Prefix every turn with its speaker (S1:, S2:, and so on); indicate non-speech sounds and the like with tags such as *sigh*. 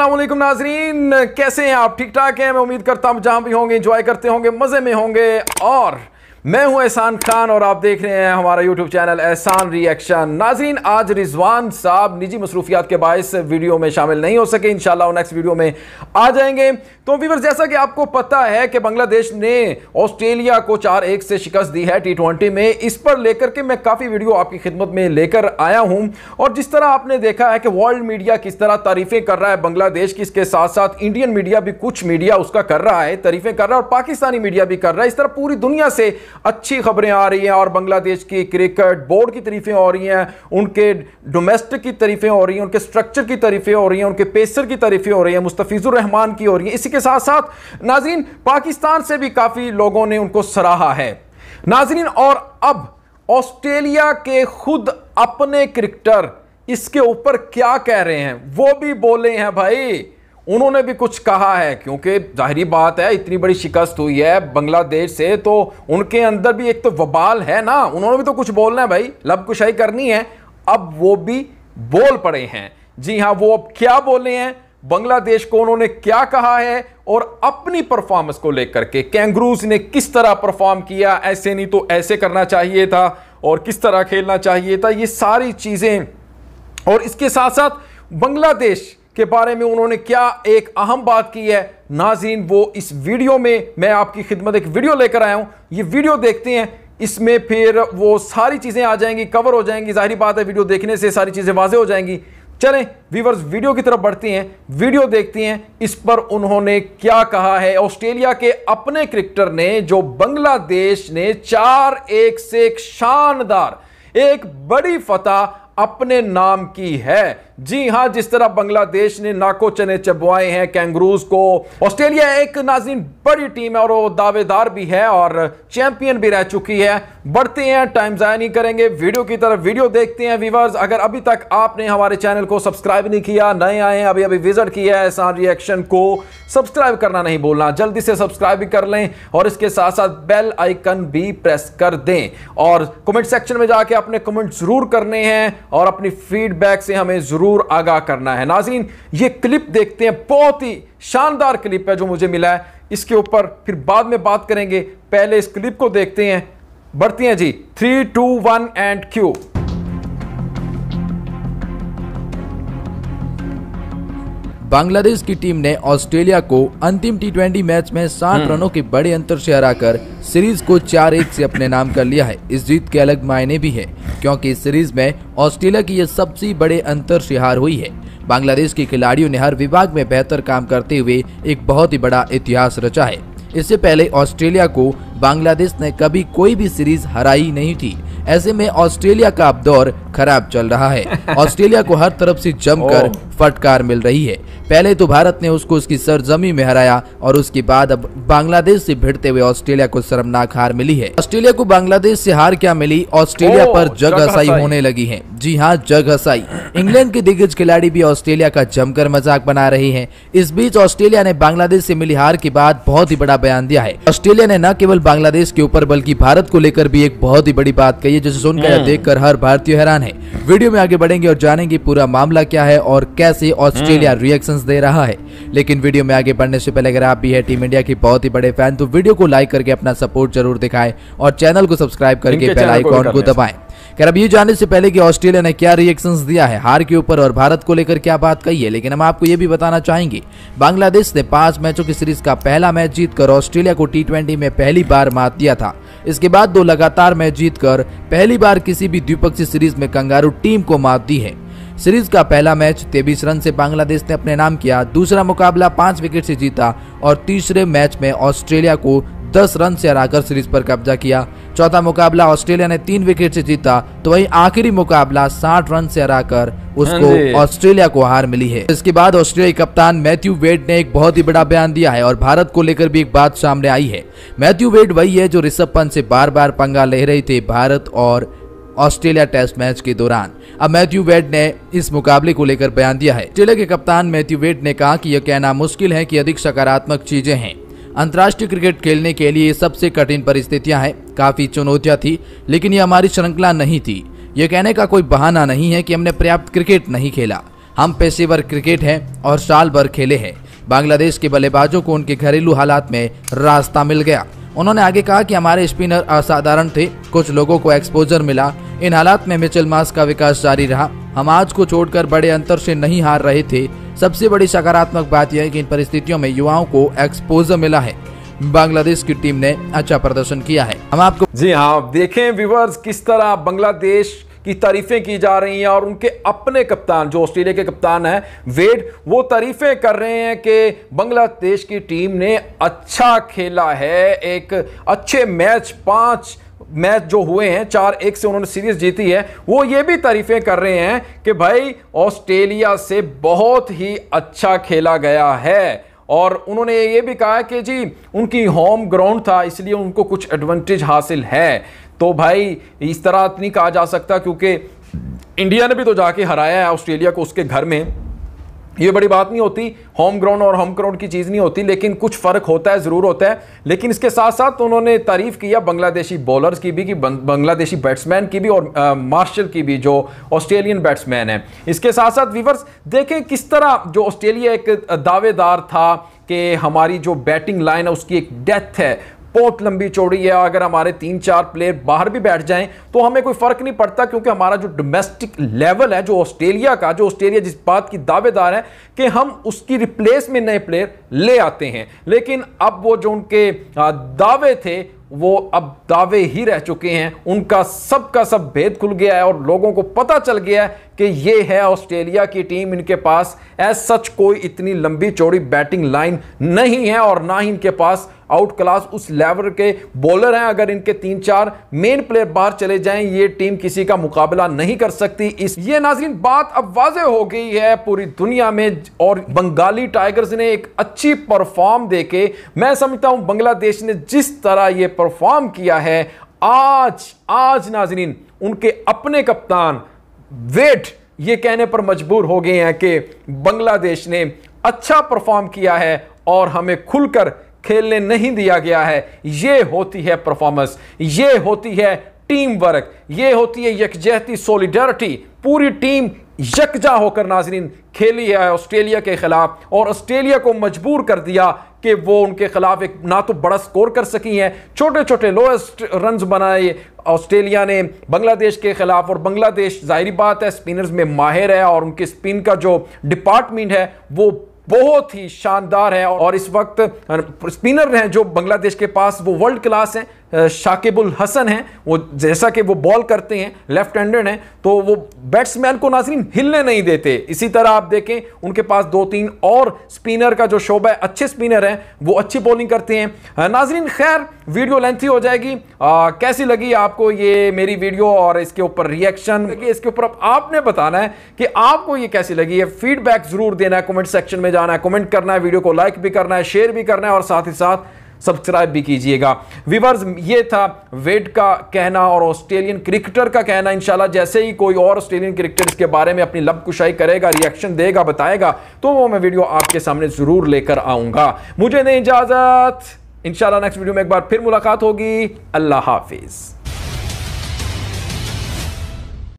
S1: असलम नाजरीन कैसे हैं आप ठीक ठाक हैं मैं उम्मीद करता हूँ जहाँ भी होंगे इंजॉय करते होंगे मज़े में होंगे और मैं हूं एहसान खान और आप देख रहे हैं हमारा यूट्यूब चैनल एहसान रिएक्शन नाजरीन आज रिजवान साहब निजी मसरूफियात के बायस वीडियो में शामिल नहीं हो सके इन नेक्स्ट वीडियो में आ जाएंगे तो वीवर जैसा कि आपको पता है कि बांग्लादेश ने ऑस्ट्रेलिया को चार एक से शिकस्त दी है टी में इस पर लेकर के मैं काफ़ी वीडियो आपकी खिदमत में लेकर आया हूँ और जिस तरह आपने देखा है कि वर्ल्ड मीडिया किस तरह तारीफें कर रहा है बांग्लादेश की इसके साथ साथ इंडियन मीडिया भी कुछ मीडिया उसका कर रहा है तारीफें कर रहा है और पाकिस्तानी मीडिया भी कर रहा है इस तरह पूरी दुनिया से अच्छी खबरें आ रही हैं और बांग्लादेश की क्रिकेट बोर्ड की तरीफें हो रही हैं उनके डोमेस्टिक की तरीफें हो रही हैं उनके स्ट्रक्चर की तरीफें हो रही हैं उनके पेसर की तरीफें हो रही हैं मुस्तफ़ीज़ुर रहमान की हो रही हैं इसी के साथ साथ नाजीन पाकिस्तान से भी काफ़ी लोगों ने उनको सराहा है नाजरीन और अब ऑस्ट्रेलिया के खुद अपने क्रिकेटर इसके ऊपर क्या कह रहे हैं वो भी बोले हैं भाई उन्होंने भी कुछ कहा है क्योंकि जाहरी बात है इतनी बड़ी शिकस्त हुई है बांग्लादेश से तो उनके अंदर भी एक तो वबाल है ना उन्होंने भी तो कुछ बोलना है भाई लबकुशाई करनी है अब वो भी बोल पड़े हैं जी हाँ वो अब क्या बोले हैं बांग्लादेश को उन्होंने क्या कहा है और अपनी परफॉर्मेंस को लेकर के कैंगरूज ने किस तरह परफॉर्म किया ऐसे नहीं तो ऐसे करना चाहिए था और किस तरह खेलना चाहिए था ये सारी चीज़ें और इसके साथ साथ बांग्लादेश के बारे में उन्होंने क्या एक अहम बात की है नाजीन वो इस वीडियो में मैं आपकी खिदमत एक वीडियो लेकर आया हूँ ये वीडियो देखते हैं इसमें फिर वो सारी चीज़ें आ जाएंगी कवर हो जाएंगी जाहिर बात है वीडियो देखने से सारी चीज़ें वाजे हो जाएंगी चलें वीवर्स वीडियो की तरफ बढ़ती हैं वीडियो देखती हैं इस पर उन्होंने क्या कहा है ऑस्ट्रेलिया के अपने क्रिकेटर ने जो बांग्लादेश ने चार एक से एक शानदार एक बड़ी फतह अपने नाम की है जी हां जिस तरह बांग्लादेश ने नाको चने चबवाए हैं कैंगरूज को ऑस्ट्रेलिया एक नाजिन बड़ी टीम है और वो दावेदार भी है और चैंपियन भी रह चुकी है बढ़ते हैं टाइम जया नहीं करेंगे वीडियो की तरफ वीडियो देखते हैं व्यूवर्स अगर अभी तक आपने हमारे चैनल को सब्सक्राइब नहीं किया नए आए हैं अभी अभी विजिट किया है ऐसा रिएक्शन को सब्सक्राइब करना नहीं बोलना जल्दी से सब्सक्राइब भी कर लें और इसके साथ साथ बेल आइकन भी प्रेस कर दें और कमेंट सेक्शन में जाके अपने कमेंट ज़रूर करने हैं और अपनी फीडबैक से हमें ज़रूर ज़रूर आगाह करना है नाजीन ये क्लिप देखते हैं बहुत ही शानदार क्लिप है जो मुझे मिला है इसके ऊपर फिर बाद में बात करेंगे पहले इस क्लिप को देखते हैं बढ़ती हैं जी three two one and Q
S2: Bangladesh की टीम ने ऑस्ट्रेलिया को अंतिम टी मैच में साठ हम्म। रनों के बड़े अंतर से हराकर सीरीज को चार एक से अपने नाम कर लिया है इस जीत के अलग मायने भी है क्योंकि इस सीरीज में ऑस्ट्रेलिया की यह सबसे बड़े अंतर से हार हुई है बांग्लादेश के खिलाड़ियों ने हर विभाग में बेहतर काम करते हुए एक बहुत ही बड़ा इतिहास रचा है इससे पहले ऑस्ट्रेलिया को बांग्लादेश ने कभी कोई भी सीरीज हराई नहीं थी ऐसे में ऑस्ट्रेलिया का अब दौर खराब चल रहा है *laughs* ऑस्ट्रेलिया को हर तरफ से जमकर फटकार मिल रही है पहले तो भारत ने उसको उसकी सरजमी में हराया और उसके बाद अब बांग्लादेश से भिड़ते हुए ऑस्ट्रेलिया को शर्मनाक हार मिली है ऑस्ट्रेलिया को बांग्लादेश से हार क्या मिली ऑस्ट्रेलिया पर जग हसाई होने लगी है जी हाँ जग हसाई इंग्लैंड के दिग्गज खिलाड़ी भी ऑस्ट्रेलिया का जमकर मजाक बना रहे हैं इस बीच ऑस्ट्रेलिया ने बांग्लादेश से मिली हार के बाद बहुत ही बड़ा बयान दिया है ऑस्ट्रेलिया ने न केवल बांग्लादेश के ऊपर बल्कि भारत को लेकर भी एक बहुत ही बड़ी बात कही है जिसे सुनकर हम्म। देख हर भारतीय हैरान है वीडियो में आगे बढ़ेंगे और जानेंगे पूरा मामला क्या है और कैसे इंडिया से ऑस्ट्रेलिया रिएक्शंस hmm. दे रहा है लेकिन वीडियो में आगे बढ़ने से पहले अगर आप भी है टीम इंडिया के बहुत ही बड़े फैन तो वीडियो को लाइक करके अपना सपोर्ट जरूर दिखाएं और चैनल को सब्सक्राइब करके बेल आइकॉन को दबाए अब ये जानने से पहले कि ऑस्ट्रेलिया ने क्या रिएक्शंस दिया है हार के ऊपर और भारत को लेकर क्या बात कही है लेकिन हम आपको ये भी बताना चाहेंगे बांग्लादेश ने पांच मैचों की सीरीज का पहला मैच जीतकर ऑस्ट्रेलिया को टी में पहली बार मात दिया था इसके बाद दो लगातार मैच जीतकर पहली बार किसी भी द्विपक्षीय सीरीज में कंगारू टीम को मात दी है सीरीज का पहला मैच तेबीस रन से बांग्लादेश ने अपने नाम किया दूसरा मुकाबला पांच विकेट से जीता और तीसरे मैच में ऑस्ट्रेलिया को दस रन से हराकर सीरीज पर कब्जा किया चौथा मुकाबला ऑस्ट्रेलिया ने तीन विकेट से जीता तो वही आखिरी मुकाबला साठ रन से हराकर उसको हाँ ऑस्ट्रेलिया को हार मिली है इसके बाद ऑस्ट्रेलियाई कप्तान मैथ्यू वेड ने एक बहुत ही बड़ा बयान दिया है और भारत को लेकर भी एक बात सामने आई है मैथ्यू वेड वही है जो ऋषभ पंत से बार बार पंगा ले रहे थे भारत और ऑस्ट्रेलिया टेस्ट मैच के दौरान अब मैथ्यू वेड ने इस मुकाबले को लेकर बयान दिया है ऑस्ट्रेलिया के कप्तान मैथ्यू वेड ने कहा कि यह कहना मुश्किल है कि अधिक सकारात्मक चीजें हैं अंतर्राष्ट्रीय क्रिकेट खेलने के लिए सबसे कठिन परिस्थितियां हैं काफी चुनौतियां थी लेकिन ये हमारी श्रृंखला नहीं थी ये कहने का कोई बहाना नहीं है कि हमने पर्याप्त क्रिकेट नहीं खेला हम पेशेवर क्रिकेट हैं और साल भर खेले हैं बांग्लादेश के बल्लेबाजों को उनके घरेलू हालात में रास्ता मिल गया उन्होंने आगे कहा कि हमारे स्पिनर असाधारण थे कुछ लोगों को एक्सपोजर मिला इन हालात में मिचेल मास का विकास जारी रहा हम आज को छोड़कर बड़े अंतर से नहीं हार रहे थे सबसे बड़ी सकारात्मक बात यह है कि इन परिस्थितियों में युवाओं को एक्सपोजर मिला है बांग्लादेश की टीम ने अच्छा प्रदर्शन किया है
S1: हम आपको जी हाँ देखें व्यूवर्स किस तरह बांग्लादेश की तारीफें की जा रही हैं और उनके अपने कप्तान जो ऑस्ट्रेलिया के कप्तान हैं वेड वो तारीफें कर रहे हैं कि बांग्लादेश की टीम ने अच्छा खेला है एक अच्छे मैच पाँच मैच जो हुए हैं चार एक से उन्होंने सीरीज जीती है वो ये भी तारीफें कर रहे हैं कि भाई ऑस्ट्रेलिया से बहुत ही अच्छा खेला गया है और उन्होंने ये भी कहा कि जी उनकी होम ग्राउंड था इसलिए उनको कुछ एडवांटेज हासिल है तो भाई इस तरह नहीं कहा जा सकता क्योंकि इंडिया ने भी तो जाके हराया है ऑस्ट्रेलिया को उसके घर में ये बड़ी बात नहीं होती होम ग्राउंड और होम ग्राउंड की चीज़ नहीं होती लेकिन कुछ फ़र्क होता है ज़रूर होता है लेकिन इसके साथ साथ उन्होंने तारीफ़ किया बांग्लादेशी बॉलर्स की भी कि बांग्लादेशी बैट्समैन की भी और मार्शल की भी जो ऑस्ट्रेलियन बैट्समैन है इसके साथ साथ वीवर्स देखें किस तरह जो ऑस्ट्रेलिया एक दावेदार था कि हमारी जो बैटिंग लाइन है उसकी एक डेथ है बहुत लंबी चौड़ी है अगर हमारे तीन चार प्लेयर बाहर भी बैठ जाएं तो हमें कोई फर्क नहीं पड़ता क्योंकि हमारा जो डोमेस्टिक लेवल है जो ऑस्ट्रेलिया का जो ऑस्ट्रेलिया जिस बात की दावेदार है कि हम उसकी रिप्लेस में नए प्लेयर ले आते हैं लेकिन अब वो जो उनके दावे थे वो अब दावे ही रह चुके हैं उनका सबका सब भेद खुल गया है और लोगों को पता चल गया है कि ये है ऑस्ट्रेलिया की टीम इनके पास एज सच कोई इतनी लंबी चौड़ी बैटिंग लाइन नहीं है और ना ही इनके पास आउट क्लास उस लेवल के बॉलर हैं अगर इनके तीन चार मेन प्लेयर बाहर चले जाएं ये टीम किसी का मुकाबला नहीं कर सकती इस ये नाजीन बात अब वाजह हो गई है पूरी दुनिया में और बंगाली टाइगर्स ने एक अच्छी परफॉर्म देके मैं समझता हूं बांग्लादेश ने जिस तरह ये परफॉर्म किया है आज आज नाजरीन उनके अपने कप्तान वेट ये कहने पर मजबूर हो गए हैं कि बांग्लादेश ने अच्छा परफॉर्म किया है और हमें खुलकर खेलने नहीं दिया गया है ये होती है परफॉर्मेंस ये होती है टीम वर्क ये होती है यकजहती सोलिडरिटी पूरी टीम यकजा होकर नाजरीन खेली है ऑस्ट्रेलिया के खिलाफ और ऑस्ट्रेलिया को मजबूर कर दिया कि वो उनके खिलाफ एक ना तो बड़ा स्कोर कर सकी हैं छोटे छोटे लोएस्ट रन बनाए ऑस्ट्रेलिया ने बांग्लादेश के खिलाफ और बांग्लादेश जाहिर बात है स्पिनर्स में माहिर है और उनके स्पिन का जो डिपार्टमेंट है वो बहुत ही शानदार है और इस वक्त स्पिनर हैं जो बांग्लादेश के पास वो वर्ल्ड क्लास हैं शाकिबुल हसन हैं वो जैसा कि वो बॉल करते हैं लेफ्ट हैंडेड हैं तो वो बैट्समैन को नाजरीन हिलने नहीं देते इसी तरह आप देखें उनके पास दो तीन और स्पिनर का जो शोबा है अच्छे स्पिनर हैं वो अच्छी बॉलिंग करते हैं नाजरीन खैर वीडियो लेंथी हो जाएगी आ, कैसी लगी आपको ये मेरी वीडियो और इसके ऊपर रिएक्शन इसके ऊपर आपने बताना है कि आपको ये कैसी लगी है फीडबैक ज़रूर देना है कॉमेंट सेक्शन में जाना है कॉमेंट करना है वीडियो को लाइक भी करना है शेयर भी करना है और साथ ही साथ सब्सक्राइब भी कीजिएगा विवर्स ये था वेट का कहना और ऑस्ट्रेलियन क्रिकेटर का कहना इंशाल्लाह जैसे ही कोई और ऑस्ट्रेलियन क्रिकेटर इसके बारे में अपनी लब कुशाई करेगा रिएक्शन देगा बताएगा तो वो मैं वीडियो आपके सामने ज़रूर लेकर आऊंगा मुझे नहीं इजाज़त इंशाल्लाह नेक्स्ट वीडियो में एक बार फिर मुलाकात होगी अल्लाह हाफिज़